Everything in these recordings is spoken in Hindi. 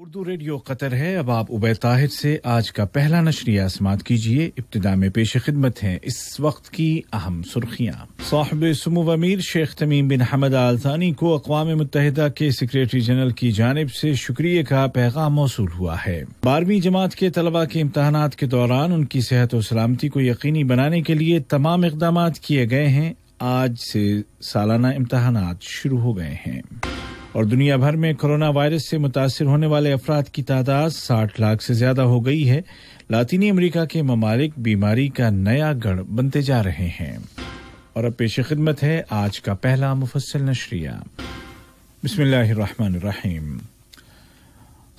उर्दू रेडियो कतर है अब आप उबैर ताहिर से आज का पहला नशरिया समाप्त कीजिए इब्तदा में पेश खिदमत है इस वक्त की अहम सुर्खियां साहब समू अमीर शेख तमीम बिन हमद आलसानी को अकवा मुतहदा के सेक्रेटरी जनरल की जानब से शुक्रिया का पैगाम मौसू हुआ है बारहवीं जमात के तलबा के इम्तहान के दौरान उनकी सेहत और सलामती को यकीनी बनाने के लिए तमाम इकदाम किए गए हैं आज से सालाना इम्तहान शुरू हो गए हैं और दुनिया भर में कोरोना वायरस से मुतासर होने वाले अफराद की तादाद साठ लाख से ज़्यादा हो गई है लातिनी अमरीका के ममालिक बीमारी का नया गढ़ बनते जा रहे हैं और अब पेश खिदमत है आज का पहला मुफसल नशरिया बसमीम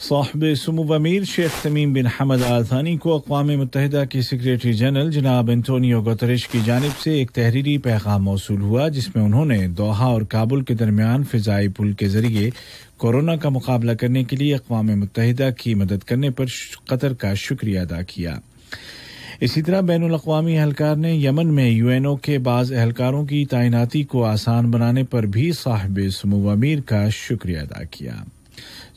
साहब समूब अमीर शेख तमीम बिन हमद आल थानी को अकवा मुतहदा के सक्रेटरी जनरल जनाब एंटोनियो गतरश की जानब से एक तहरीरी पैगाम मौसू हुआ जिसमें उन्होंने दोहा और काबुल के दरमियान फ़िज़ाई पुल के जरिए कोरोना का मुकाबला करने के लिए अकवा मुतहदा की मदद करने पर कतर का शुक्रिया अदा किया इसी तरह बैन अवी एहलकार ने यमन में यू ओ के बाद एहलकारों की तैनाती को आसान बनाने पर भी साहब समूह अमीर का शुक्रिया अदा किया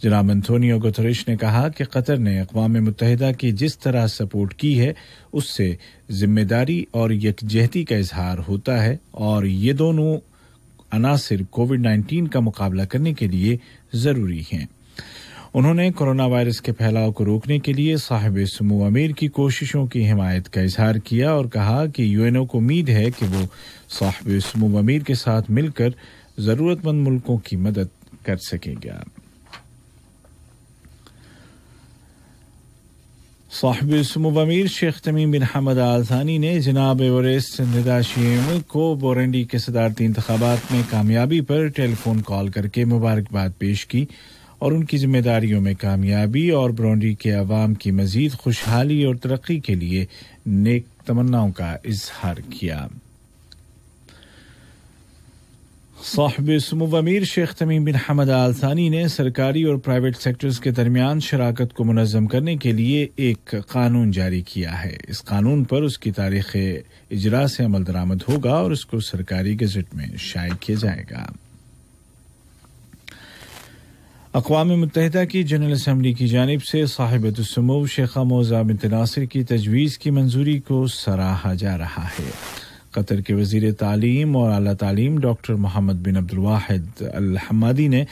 जनाब एंथोनियो गुतरिश ने कहा कि कतर ने अकवा मुतहदा की जिस तरह सपोर्ट की है उससे जिम्मेदारी और यकजहती का इजहार होता है और ये दोनों अनासर कोविड नाइन्टीन का मुकाबला करने के लिए ज़रूरी हैं उन्होंने कोरोना वायरस के फैलाव को रोकने के लिए साहिब समूह अमीर की कोशिशों की हिमायत का इजहार किया और कहा कि यूएनओ को उम्मीद है कि वो साहिब समूह अमीर के साथ मिलकर ज़रूरतमंद मुल्कों की मदद कर सकेगा साहब अमीर शेख तमीम बिन हमद थानी ने जनाब एवरेस्ट निदाशीम को बोरेंडी के सदारती इंतबात में कामयाबी पर टेलीफोन कॉल करके मुबारकबाद पेश की और उनकी जिम्मेदारियों में कामयाबी और ब्रोंडी के अवाम की मजीद खुशहाली और तरक्की के लिए नेक तमन्नाओं का इजहार किया साहब समूव अमीर शेख तमीम बिन हमद आल थानी ने सरकारी और प्राइवेट सेक्टर्स के दरमियान शराकत को मनजम करने के लिए एक कानून जारी किया है इस कानून पर उसकी तारीख इजरा से अमल दरामद होगा और इसको सरकारी गजट में शाये किया जाएगा अकवा मुतहदा की जनरल असम्बली की जानब से साहिब शेखा मोज़ा बिन तनासर की तजवीज़ की मंजूरी को सराहा जा रहा है कतर के वजीर तालीम और अला तालीम डॉक्टर मोहम्मद बिन अब्दुलवाहिद अलहमादी ने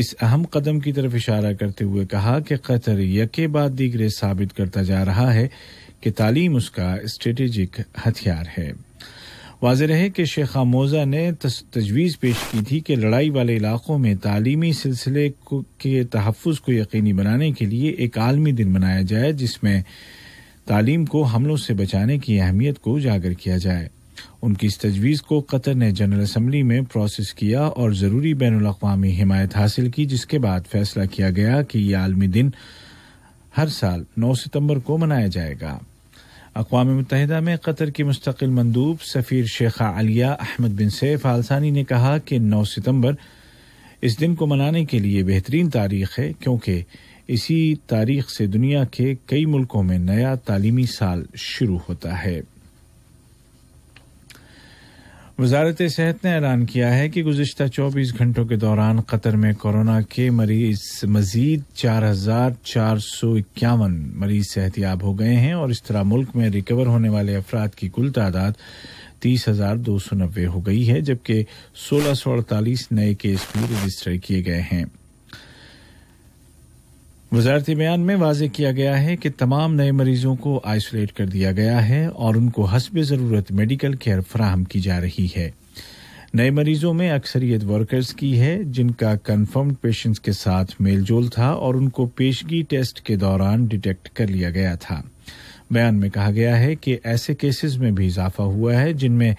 इस अहम कदम की तरफ इशारा करते हुए कहा कि कतर यके बाद दीगरे साबित करता जा रहा है कि तालीम उसका स्ट्रेटेजिक हथियार है वाज रहे कि शेख मोजा ने तजवीज़ पेश की थी कि लड़ाई वाले इलाकों में तालीमी सिलसिले के तहफ़ को यकीनी बनाने के लिए एक आलमी दिन मनाया जाए जिसमें तालीम को हमलों से बचाने की अहमियत को उजागर किया जाए उनकी इस तजवीज़ को कतर ने जनरल असम्बली में प्रोसेस किया और ज़रूरी बैन अवी हिमायत हासिल की जिसके बाद फैसला किया गया कि यह आलमी दिन हर साल 9 सितंबर को मनाया जाएगा अकवा मुतहदा में कतर की मुस्तकिल मंदूब सफ़ीर शेखा अलिया अहमद बिन सैफ आलसानी ने कहा कि 9 सितंबर इस दिन को मनाने के लिए बेहतरीन तारीख है क्योंकि इसी तारीख से दुनिया के कई मुल्कों में नया तालीमी साल शुरू होता है वजारत सेहत ने ऐलान किया है कि गुजशत 24 घंटों के दौरान कतर में कोरोना के मरीज मजीद चार हजार चार सौ इक्यावन मरीज सेहतियाब हो गए हैं और इस तरह मुल्क में रिकवर होने वाले अफराद की कुल तादाद तीस हजार दो सौ नब्बे हो गई है जबकि सोलह सौ अड़तालीस नए केस भी रजिस्टर किए गए हैं वजारती बयान में वाज किया गया है कि तमाम नए मरीजों को आइसोलेट कर दिया गया है और उनको हसब ज़रूरत मेडिकल केयर फ्राहम की जा रही है नए मरीजों में अक्सरियत वर्कर्स की है जिनका कन्फर्म्ड पेशेंट्स के साथ मेलजोल था और उनको पेशगी टेस्ट के दौरान डिटेक्ट कर लिया गया था बयान में कहा गया है कि ऐसे केसेस में भी इजाफा हुआ है जिनमें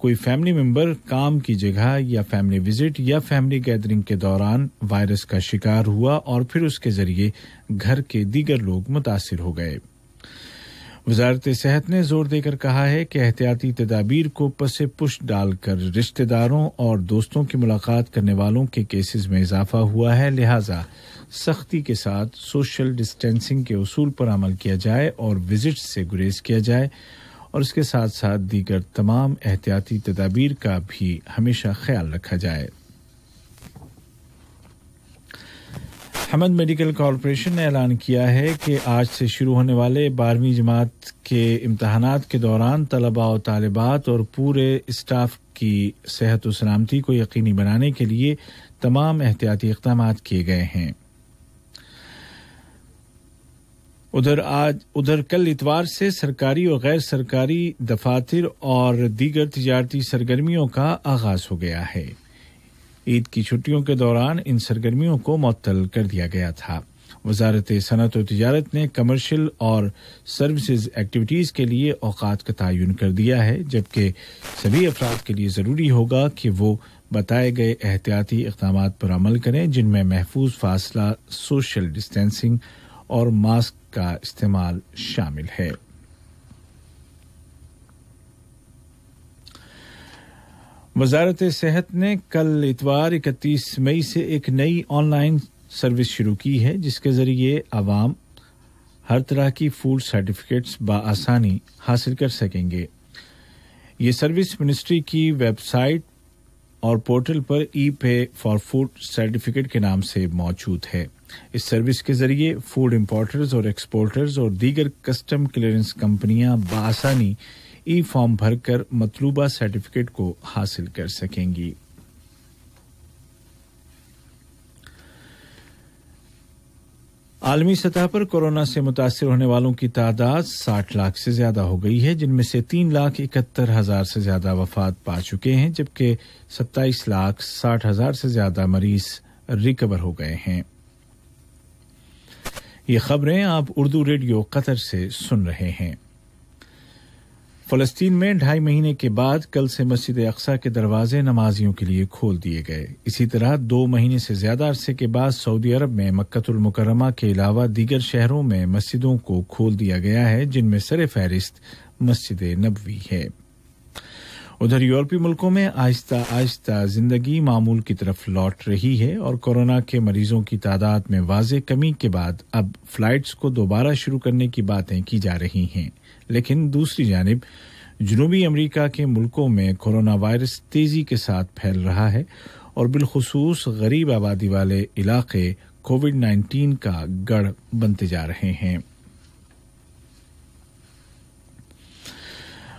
कोई फैमिली मेंबर काम की जगह या फैमिली विजिट या फैमिली गैदरिंग के दौरान वायरस का शिकार हुआ और फिर उसके जरिए घर के दीगर लोग मुतासर हो गए वजारत सेहत ने जोर देकर कहा है कि एहतियाती तदाबीर को पसे पुश डालकर रिश्तेदारों और दोस्तों की मुलाकात करने वालों के केसेस में इजाफा हुआ है लिहाजा सख्ती के साथ सोशल डिस्टेंसिंग के असूल पर अमल किया जाए और विजिट से गुरेज किया जाए और इसके साथ साथ दीगर तमाम एहतियाती तदाबीर का भी हमेशा ख्याल रखा जाए हमद मेडिकल कॉरपोरेशन ने ऐलान किया है कि आज से शुरू होने वाले बारहवीं जमात के इम्तहान के दौरान तलबा और तालबात और पूरे स्टाफ की सेहत और सलामती को यकीनी बनाने के लिए तमाम एहतियाती इकदाम किए गए हैं उधर आज उधर कल इतवार से सरकारी और गैर सरकारी दफातर और दीगर तजारती सरगर्मियों का आगाज हो गया है ईद की छुट्टियों के दौरान इन सरगर्मियों को मअतल कर दिया गया था वजारत सनत और तजारत ने कमर्शियल और सर्विसेज एक्टिविटीज़ के लिए अवकात का तयन कर दिया है जबकि सभी अफराद के लिए ज़रूरी होगा कि वो बताए गए एहतियाती इकदाम पर अमल करें जिनमें महफूज फासला सोशल डिस्टेंसिंग और मास्क का इस्तेमाल शामिल है वजारत सेहत ने कल इतवार इकतीस मई से एक नई ऑनलाइन सर्विस शुरू की है जिसके ज़रिए आवाम हर तरह की फूड सर्टिफिकेट्स बसानी हासिल कर सकेंगे ये सर्विस मिनिस्ट्री की वेबसाइट और पोर्टल पर ई पे फॉर फूड सर्टिफिकेट के नाम से मौजूद है इस सर्विस के जरिए फूड इम्पोर्टर्स और एक्सपोर्टर्स और दीगर कस्टम क्लियरेंस कंपनियां बसानी ई फॉर्म भरकर मतलूबा सर्टिफिकेट को हासिल कर सकेंगी आलमी सतह पर कोरोना से मुतासर होने वालों की तादाद 60 लाख से ज्यादा हो गई है जिनमें से तीन लाख इकहत्तर हजार से ज्यादा वफात पा चुके हैं जबकि 27 लाख साठ हजार से ज्यादा मरीज रिकवर हो गए हैं ये खबरें आप उर्दू रेडियो कतर से सुन रहे हैं फलस्तीन में ढाई महीने के बाद कल से मस्जिद अक्सा के दरवाजे नमाजियों के लिए खोल दिए गए इसी तरह दो महीने से ज्यादा अरसे के बाद सऊदी अरब में मक्तुलमकरमा के अलावा दीगर शहरों में मस्जिदों को खोल दिया गया है जिनमें सर फहरिस्त मस्जिद नबवी है उधर यूरोपीय मुल्कों में आहिस्ता आहिस्ता जिंदगी मामूल की तरफ लौट रही है और कोरोना के मरीजों की तादाद में वाज कमी के बाद अब फ्लाइट्स को दोबारा शुरू करने की बातें की जा रही हैं लेकिन दूसरी जानब जनूबी अमरीका के मुल्कों में कोरोना वायरस तेज़ी के साथ फैल रहा है और बिलखसूस गरीब आबादी वाले इलाके कोविड 19 का गढ़ बनते जा रहे हैं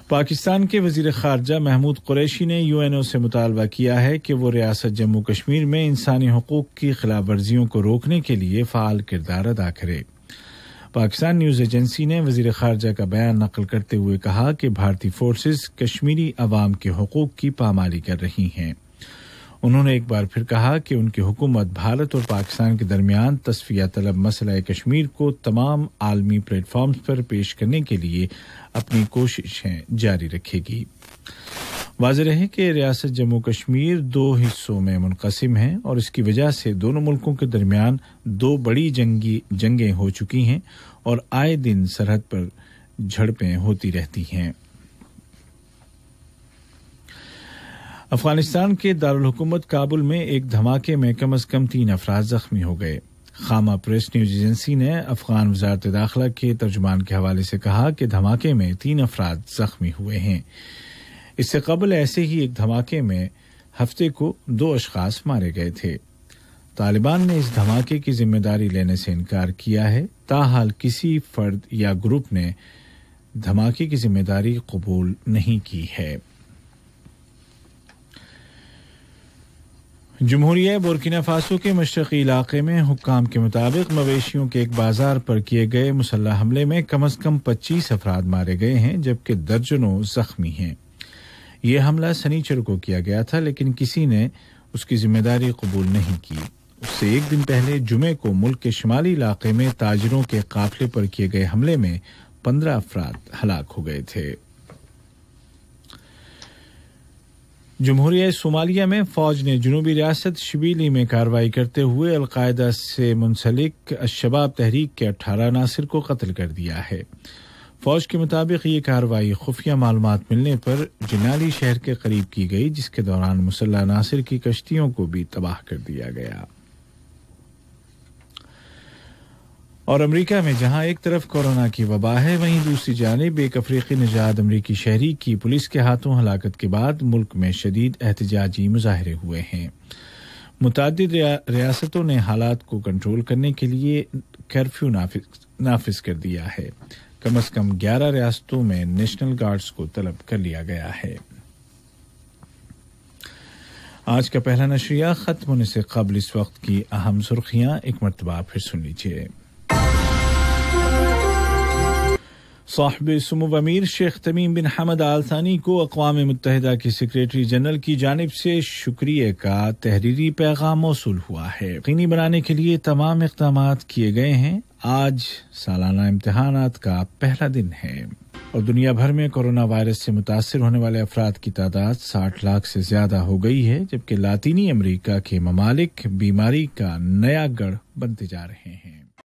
पाकिस्तान के वजीर खारजा महमूद कुरैशी ने यू एन ओ से मुतालबा किया है कि वह रियासत जम्मू कश्मीर में इंसानी हकूक की खिलाफवर्जियों को रोकने के लिए फ़ाल किरदार अदा करे पाकिस्तान न्यूज़ एजेंसी ने वजीर खारजा का बयान नकल करते हुए कहा कि भारतीय फोर्सेस कश्मीरी अवाम के हकूक की पामाली कर रही हैं उन्होंने एक बार फिर कहा कि उनकी हुकूमत भारत और पाकिस्तान के दरमियान तस्फिया तलब मसला कश्मीर को तमाम आलमी प्लेटफॉर्म्स पर पेश करने के लिए अपनी कोशिशें जारी रखेगी वाज है कि रियासत जम्मू कश्मीर दो हिस्सों में मुनकसम है और इसकी वजह से दोनों मुल्कों के दरमियान दो बड़ी जंगी जंगें हो चुकी हैं और आए दिन सरहद पर झड़पें होती रहती हैं अफगानिस्तान के दारकूमत काबुल में एक धमाके में कम अज कम तीन अफराज जख्मी हो गए खामा प्रेस न्यूज एजेंसी ने अफगान वजारत दाखिला के तर्जुमान के हवाले से कहा कि धमाके में तीन अफराद जख्मी हुए हैं इससे कबल ऐसे ही एक धमाके में हफ्ते को दो अशखास मारे गए थे तालिबान ने इस धमाके की जिम्मेदारी लेने से इनकार किया है ताहाल किसी फर्द या ग्रुप ने धमाके की जिम्मेदारी कबूल नहीं की है जमहूरिया बुरकिना फासो के मशरकी इलाके में हुक्काम के मुताबिक मवेशियों के एक बाजार पर किए गए मुसल्ह हमले में कम अज कम पच्चीस अफराद मारे गए हैं जबकि दर्जनों जख्मी हैं ये हमला सनीचर को किया गया था लेकिन किसी ने उसकी जिम्मेदारी कबूल नहीं की उससे एक दिन पहले जुमे को मुल्क के शुमाली इलाके में ताजरों के काफिले पर किए गए हमले में पंद्रह अफराद हलाक हो गए थे जमहूरिया सोमालिया में फौज ने जनूबी रियासत शबीली में कार्रवाई करते हुए अलकायदा से मुंसलिक अशबाब तहरीक के अट्ठारह नासिर को कत्ल कर दिया है फौज के मुताबिक ये कार्रवाई खुफिया मालूम मिलने पर जनाली शहर के करीब की गई जिसके दौरान मुसल्ला नासिर की कश्तियों को भी तबाह कर दिया गया और अमेरिका में जहां एक तरफ कोरोना की वबा है वहीं दूसरी जानब एक अफ्रीकी निजात अमरीकी शहरी की पुलिस के हाथों हलाकत के बाद मुल्क में शदीद एहतजाजी मुजाहरे हुए हैं मुतद रियासतों ने हालात को कंट्रोल करने के लिए कर्फ्यू नाफिज, नाफिज कर दिया है कम से कम 11 रियासतों में नेशनल गार्ड्स को तलब कर लिया गया है आज का पहला नशरिया खत्म होने से कबल इस वक्त की अहम सुर्खियां एक मरतबा फिर सुन लीजिए साहब सुमो अमीर शेख तमीम बिन हमद आलसानी को अकवा मुतहदा की सेक्रेटरी जनरल की जानब से शुक्रिया का तहरीरी पैगाम मौसू हुआ है यकीनी बनाने के लिए तमाम इकदाम किए गए हैं आज सालाना इम्तहान का पहला दिन है और दुनिया भर में कोरोना वायरस से मुतासर होने वाले अफराद की तादाद 60 लाख से ज्यादा हो गई है जबकि लातीनी अमेरिका के ममालिक बीमारी का नया गढ़ बनते जा रहे हैं